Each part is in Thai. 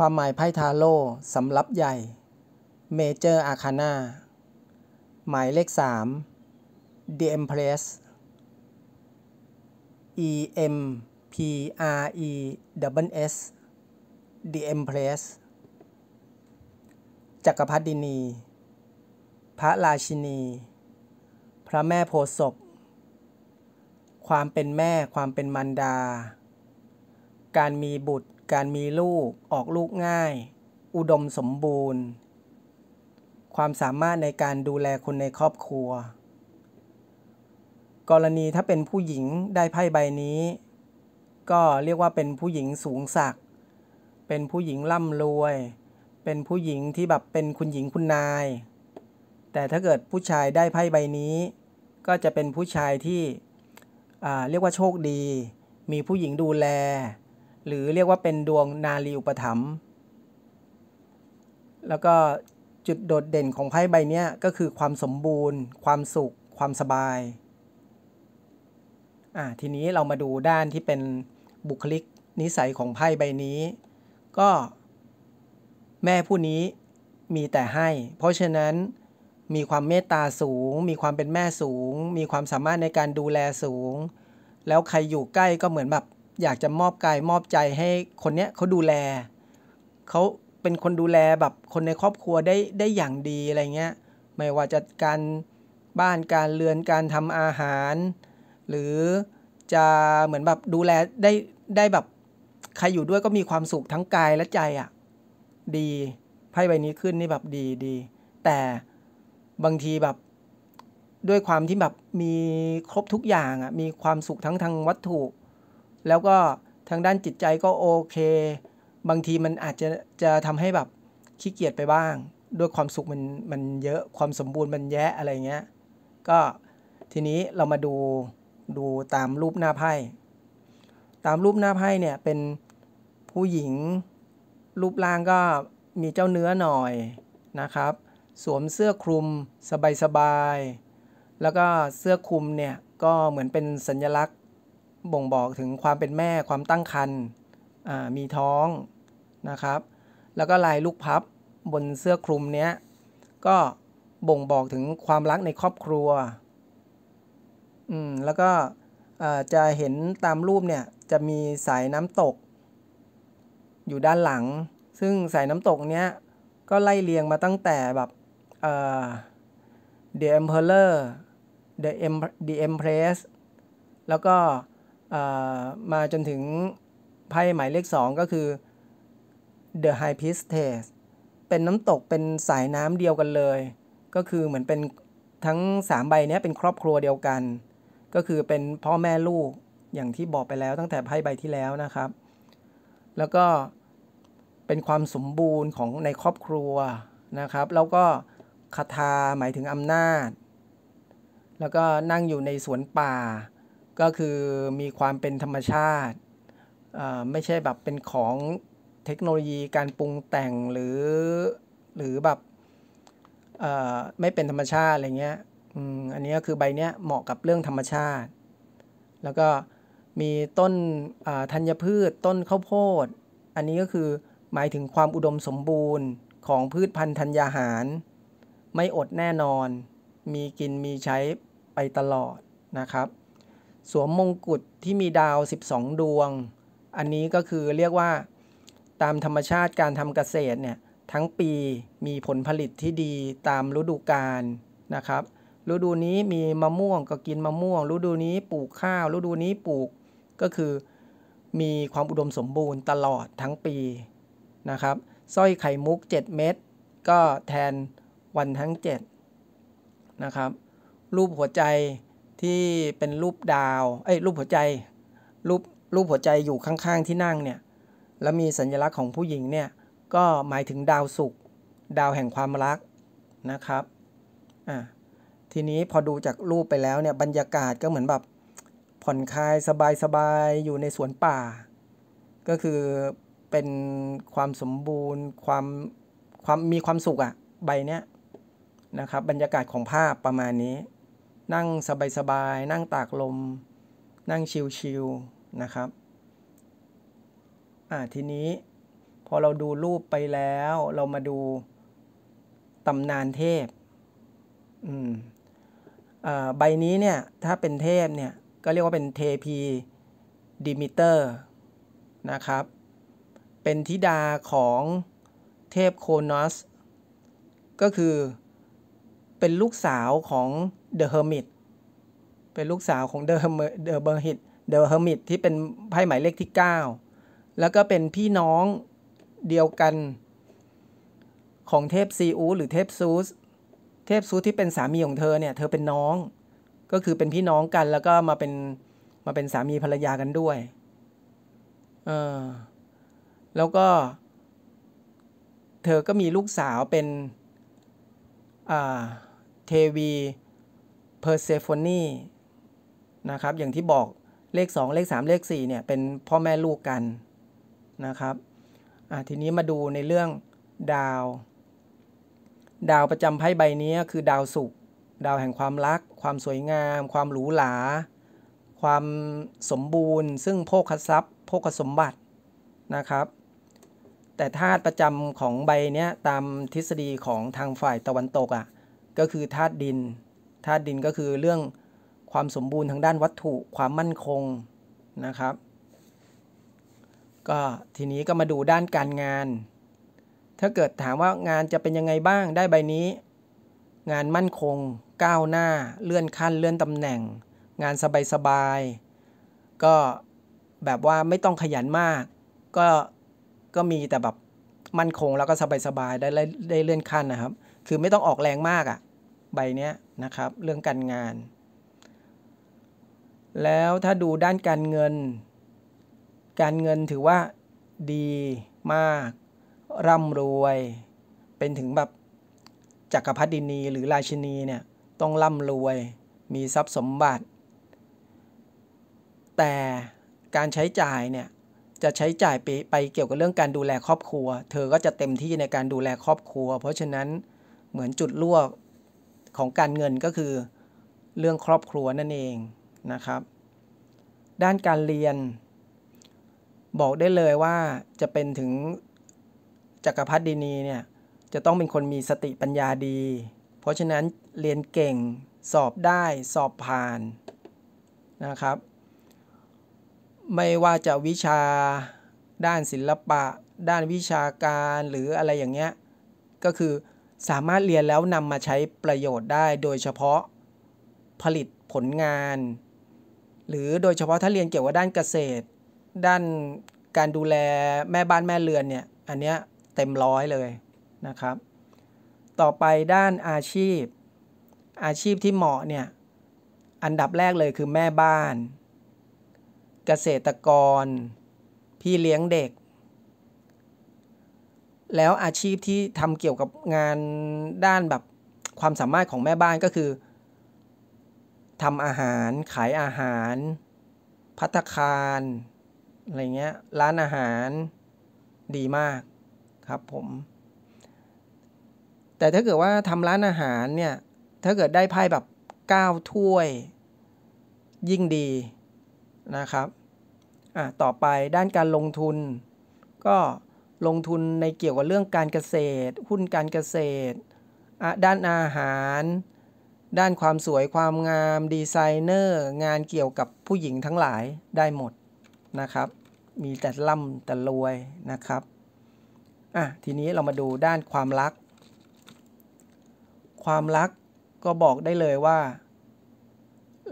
ความหมายไพ่ทาโร่สำรับใหญ่เมเจอร์อาคาน่าหมายเลข3 The Empress E M P R E W S The Empress จักรพรรดินี พระราชินี พระแม่โพธิ์ศพความเป็นแม่ความเป็นมันดา การมีบุตรการมีลูกออกลูกง่าย อุดมสมบูรณ์ ความสามารถในการดูแลคนในครอบครัว กรณีถ้าเป็นผู้หญิงได้ไพ่ใบนี้ ก็เรียกว่าเป็นผู้หญิงสูงสักเป็นผู้หญิงร่ำรวย เป็นผู้หญิงที่แบบเป็นคุณหญิงคุณนาย แต่ถ้าเกิดผู้ชายได้ไพ่ใบนี้ ก็จะเป็นผู้ชายที่เรียกว่าโชคดี มีผู้หญิงดูแลหรือเรียกว่าเป็นดวงนาลีอุปถัมภ์แล้วก็จุดโดดเด่นของไพ่ใบนี้ก็คือความสมบูรณ์ ความสุข ความสบาย อ่าทีนี้เรามาดูด้านที่เป็นบุคลิกนิสัยของไพ่ใบนี้ ก็แม่ผู้นี้มีแต่ให้ เพราะฉะนั้นมีความเมตตาสูง มีความเป็นแม่สูง มีความสามารถในการดูแลสูง แล้วใครอยู่ใกล้ก็เหมือนแบบอยากจะมอบกาย มอบใจให้คนเนี้ยเขาดูแล เขาเป็นคนดูแลแบบคนในครอบครัวได้ได้อย่างดีอะไรเงี้ยไม่ว่าจะการบ้านการเรือนการทำอาหาร หรือจะเหมือนแบบดูแลได้ได้แบบใครอยู่ด้วยก็มีความสุข ทั้งกายและใจอะ่ะดีไพ่ใบนี้ขึ้นนี่แบบดีดี แต่บางทีแบบ ด้วยความที่แบบมีครบทุกอย่างอะ่ะมีความสุขทั้งทางวัตถุแล้วก็ทางด้านจิตใจก็โอเค บางทีมันอาจจะจะทำให้แบบขี้เกียจไปบ้าง ด้วยความสุขมันมันเยอะ ความสมบูรณ์มันแย่อะไรเงี้ย ก็ทีนี้เรามาดูดูตามรูปหน้าไพ่ ตามรูปหน้าไพ่เนี่ยเป็นผู้หญิงรูปร่างก็มีเจ้าเนื้อหน่อยนะครับ สวมเสื้อคลุมสบายๆแล้วก็เสื้อคลุมเนี่ยก็เหมือนเป็นสัญลักษบ่งบอกถึงความเป็นแม่ความตั้งครรภ์มีท้องนะครับ แล้วก็ลายลูกพับบนเสื้อคลุมเนี้ย ก็บ่งบอกถึงความรักในครอบครัว อืม แล้วก็จะเห็นตามรูปเนี่ยจะมีสายน้ำตก อยู่ด้านหลัง ซึ่งสายน้ำตกเนี้ย ก็ไล่เรียงมาตั้งแต่แบบเออ The Emperor The, em The Empress แล้วก็มาจนถึงไพ่หมายเลข2ก็คือ The High Priestess เป็นน้ำตกเป็นสายน้ำเดียวกันเลย ก็คือเหมือนเป็นทั้ง3ใบนี้เป็นครอบครัวเดียวกัน ก็คือเป็นพ่อแม่ลูกอย่างที่บอกไปแล้วตั้งแต่ไพ่ใบที่แล้วนะครับ แล้วก็เป็นความสมบูรณ์ของในครอบครัวนะครับ แล้วก็คาถาหมายถึงอำนาจ แล้วก็นั่งอยู่ในสวนป่าก็คือมีความเป็นธรรมชาติไม่ใช่แบบเป็นของเทคโนโลยีการปรุงแต่งหรือหรือแบบไม่เป็นธรรมชาติอะไรเงี้ยอันนี้ก็คือใบเนี้ยเหมาะกับเรื่องธรรมชาติ แล้วก็มีต้นธัญพืชต้นข้าวโพด อันนี้ก็คือหมายถึงความอุดมสมบูรณ์ของพืชพันธุ์ธัญญาหาร ไม่อดแน่นอน มีกินมีใช้ไปตลอดนะครับสวมมงกุฎที่มีดาว 12 ดวง อันนี้ก็คือเรียกว่าตามธรรมชาติการทำเกษตรเนี่ยทั้งปีมีผลผลิตที่ดีตามฤดูกาลนะครับ ฤดูนี้มีมะม่วง ก็กินมะม่วง ฤดูนี้ปลูกข้าวฤดูนี้ปลูกก็คือ มีความอุดมสมบูรณ์ตลอดทั้งปีนะครับสร้อยไข่มุก 7 เม็ดก็แทนวันทั้ง7นะครับรูปหัวใจที่เป็นรูปดาว เอ้ย รูปหัวใจ รูป รูปหัวใจอยู่ข้างๆ ที่นั่งเนี่ย แล้วมีสัญลักษณ์ของผู้หญิงเนี่ย ก็หมายถึงดาวสุข ดาวแห่งความรัก นะครับ อ่าทีนี้พอดูจากรูปไปแล้วเนี่ย บรรยากาศก็เหมือนแบบผ่อนคลายสบายๆ อยู่ในสวนป่า ก็คือเป็นความสมบูรณ์ ความ ความ มีความสุขอะใบเนี้ยนะครับ บรรยากาศของภาพประมาณนี้นั่งสบายๆ นั่งตากลม นั่ง ชิลๆ นะครับ อ่า ทีนี้พอเราดูรูปไปแล้ว เรามาดู ตำนานเทพ อืมใบนี้เนี่ย ถ้าเป็นเทพเนี่ย ก็เรียกว่าเป็นเทพีดิมิเตอร์นะครับ เป็นธิดาของเทพโคนอส ก็คือเป็นลูกสาวของเดอะเฮอร์มิตเป็นลูกสาวของเดอะเดอะเบอร์ฮิตเดอะเฮอร์มิตที่เป็นไพ่หมายเลขที่9แล้วก็เป็นพี่น้องเดียวกันของเทพซีอูหรือเทพซูส เทพซูสที่เป็นสามีของเธอเนี่ย เธอเป็นน้อง ก็คือเป็นพี่น้องกันแล้วก็มาเป็นมาเป็นสามีภรรยากันด้วยเออแล้วก็ เธอก็มีลูกสาวเป็นอ่าเทวีเพอร์เซโฟนีนะครับอย่างที่บอกเลข 2 เลข 3 เลข 4เนี่ยเป็นพ่อแม่ลูกกันนะครับทีนี้มาดูในเรื่องดาว ดาวประจำไพ่ใบนี้คือดาวสุข ดาวแห่งความรักความสวยงาม ความหรูหราความสมบูรณ์ซึ่งโภคทรัพย์โภคสมบัตินะครับ แต่ธาตุประจำของใบนี้ตามทฤษฎีของทางฝ่ายตะวันตกอะ่ะก็คือธาตุดินธาตุดินก็คือเรื่องความสมบูรณ์ทางด้านวัตถุความมั่นคงนะครับ ก็ทีนี้ก็มาดูด้านการงาน ถ้าเกิดถามว่างานจะเป็นยังไงบ้างได้ใบนี้ งานมั่นคง ก้าวหน้าเลื่อนขั้น เลื่อนตำแหน่ง งานสบายๆก็แบบว่าไม่ต้องขยันมาก ก็ก็มีแต่แบบมั่นคงแล้วก็สบายๆได้ได้เลื่อนขั้นนะครับ คือไม่ต้องออกแรงมากอะ่ะใบเนี้ยนะครับเรื่องการงาน แล้วถ้าดูด้านการเงิน การเงินถือว่าดีมาก ร่ำรวย เป็นถึงแบบจักรพรรดินีหรือราชินีเนี่ยต้องร่ำรวยมีทรัพย์สมบัติ แต่การใช้จ่ายเนี่ยจะใช้จ่ายไปไปเกี่ยวกับเรื่องการดูแลครอบครัว เธอก็จะเต็มที่ในการดูแลครอบครัว เพราะฉะนั้นเหมือนจุดรั่วของการเงินก็คือเรื่องครอบครัวนั่นเองนะครับ ด้านการเรียน บอกได้เลยว่าจะเป็นถึงจักรพรรดินีเนี่ยจะต้องเป็นคนมีสติปัญญาดี เพราะฉะนั้นเรียนเก่งสอบได้สอบผ่านนะครับ ไม่ว่าจะวิชาด้านศิลปะ ด้านวิชาการหรืออะไรอย่างเงี้ย ก็คือสามารถเรียนแล้วนำมาใช้ประโยชน์ได้โดยเฉพาะผลิตผลงาน หรือโดยเฉพาะถ้าเรียนเกี่ยวกับด้านเกษตร ด้านการดูแลแม่บ้านแม่เรือนเนี่ยอันเนี้ยเต็มร้อยเลยนะครับ ต่อไปด้านอาชีพ อาชีพที่เหมาะเนี่ยอันดับแรกเลยคือแม่บ้าน เกษตรกรพี่เลี้ยงเด็กแล้วอาชีพที่ทำเกี่ยวกับงานด้านแบบความสามารถของแม่บ้านก็คือ ทำอาหารขายอาหาร พัตคารอะไรเงี้ยร้านอาหารดีมากครับผม แต่ถ้าเกิดว่าทำร้านอาหารเนี่ยถ้าเกิดได้ไพ่แบบ9ถ้วย ยิ่งดีนะครับ อ่ะต่อไปด้านการลงทุนก็ลงทุนในเกี่ยวกับเรื่องการเกษตร หุ้นการเกษตรด้านอาหาร ด้านความสวยความงามดีไซเนอร์งานเกี่ยวกับผู้หญิงทั้งหลายได้หมดนะครับ มีแต่ล่ำแต่รวยนะครับอ่ะทีนี้เรามาดูด้านความรัก ความรักก็บอกได้เลยว่า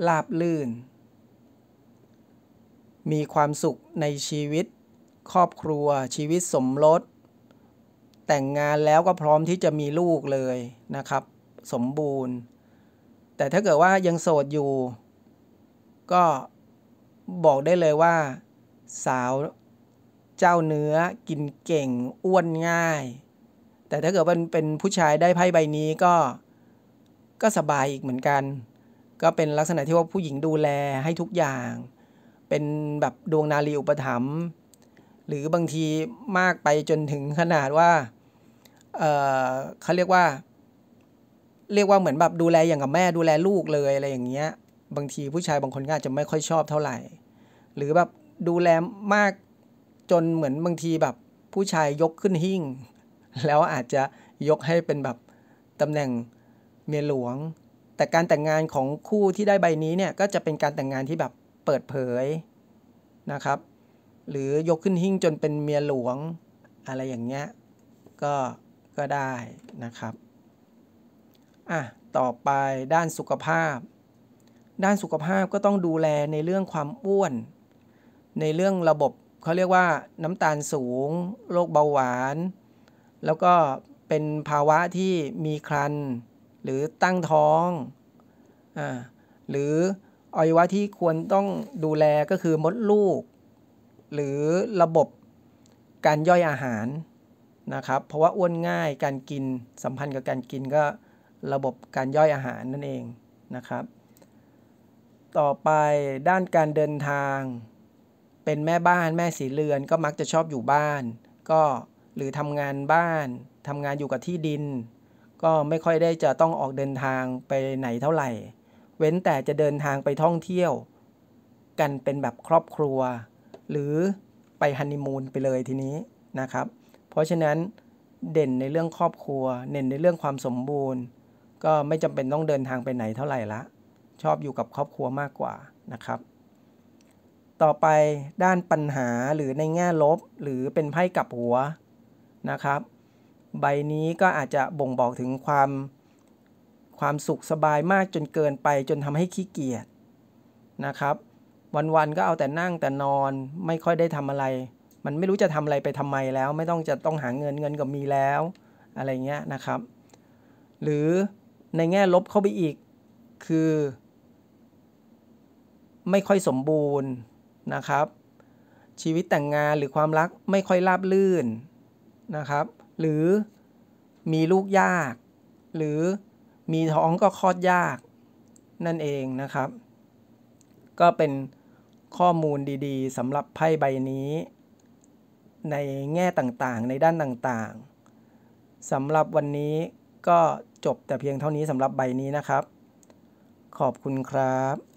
ลาบลื่น มีความสุขในชีวิตครอบครัวชีวิตสมรสแต่งงานแล้วก็พร้อมที่จะมีลูกเลยนะครับ สมบูรณ์ แต่ถ้าเกิดว่ายังโสดอยู่ ก็บอกได้เลยว่า สาว เจ้าเนื้อ กินเก่ง อ้วนง่าย แต่ถ้าเกิดเป็นเป็นผู้ชายได้ไพ่ใบนี้ก็ก็สบายอีกเหมือนกัน ก็เป็นลักษณะที่ว่าผู้หญิงดูแลให้ทุกอย่าง เป็นแบบดวงนาลีอุปถัมภ์หรือบางทีมากไปจนถึงขนาดว่าเเขาเรียกว่า เรียกว่าเหมือนแบบดูแลอย่างกับแม่ดูแลลูกเลยอะไรอย่างเงี้ย บางทีผู้ชายบางคนก็อาจจะไม่ค่อยชอบเท่าไหร่ หรือแบบดูแลมากจนเหมือนบางทีแบบผู้ชายยกขึ้นหิ้ง แล้วอาจจะยกให้เป็นแบบตำแหน่งเมียหลวง แต่การแต่งงานของคู่ที่ได้ใบนี้เนี่ย ก็จะเป็นการแต่งงานที่แบบเปิดเผยนะครับหรือยกขึ้นหิ้งจนเป็นเมียหลวง อะไรอย่างเงี้ยก็ก็ได้นะครับ อ่ะ ต่อไปด้านสุขภาพ ด้านสุขภาพก็ต้องดูแลในเรื่องความอ้วน ในเรื่องระบบเขาเรียกว่าน้ำตาลสูงโรคเบาหวาน แล้วก็เป็นภาวะที่มีครันหรือตั้งท้องอ่าหรืออวัยวะที่ควรต้องดูแลก็คือมดลูกหรือระบบการย่อยอาหารนะครับ เพราะว่าอ้วนง่าย การกินสัมพันธ์กับการกินก็ระบบการย่อยอาหารนั่นเองนะครับ ต่อไปด้านการเดินทาง เป็นแม่บ้านแม่สีเรือนก็มักจะชอบอยู่บ้าน ก็หรือทำงานบ้าน ทำงานอยู่กับที่ดิน ก็ไม่ค่อยได้จะต้องออกเดินทางไปไหนเท่าไหร่ เว้นแต่จะเดินทางไปท่องเที่ยว กันเป็นแบบครอบครัวหรือไปฮันนีมูนไปเลยทีนี้นะครับ เพราะฉะนั้นเด่นในเรื่องครอบครัวเน้นในเรื่องความสมบูรณ์ ก็ไม่จำเป็นต้องเดินทางไปไหนเท่าไหร่ละ ชอบอยู่กับครอบครัวมากกว่านะครับ ต่อไปด้านปัญหาหรือในแง่ลบหรือเป็นไพ่กับหัวนะครับ ใบนี้ก็อาจจะบ่งบอกถึงความความสุขสบายมากจนเกินไปจนทำให้ขี้เกียจนะครับวันๆก็เอาแต่นั่งแต่นอนไม่ค่อยได้ทำอะไร มันไม่รู้จะทำอะไรไปทำไมแล้วไม่ต้องจะต้องหาเงินเงินก็มีแล้วอะไรเงี้ยนะครับ หรือในแง่ลบเข้าไปอีกคือ ไม่ค่อยสมบูรณ์นะครับ ชีวิตแต่งงานหรือความรักไม่ค่อยราบลื่นนะครับ หรือมีลูกยาก หรือมีท้องก็คลอดยากนั่นเองนะครับ ก็เป็นข้อมูลดีๆสำหรับไพ่ใบนี้ ในแง่ต่างๆ ในด้านต่างๆสำหรับวันนี้ก็จบแต่เพียงเท่านี้สำหรับใบนี้นะครับ ขอบคุณครับ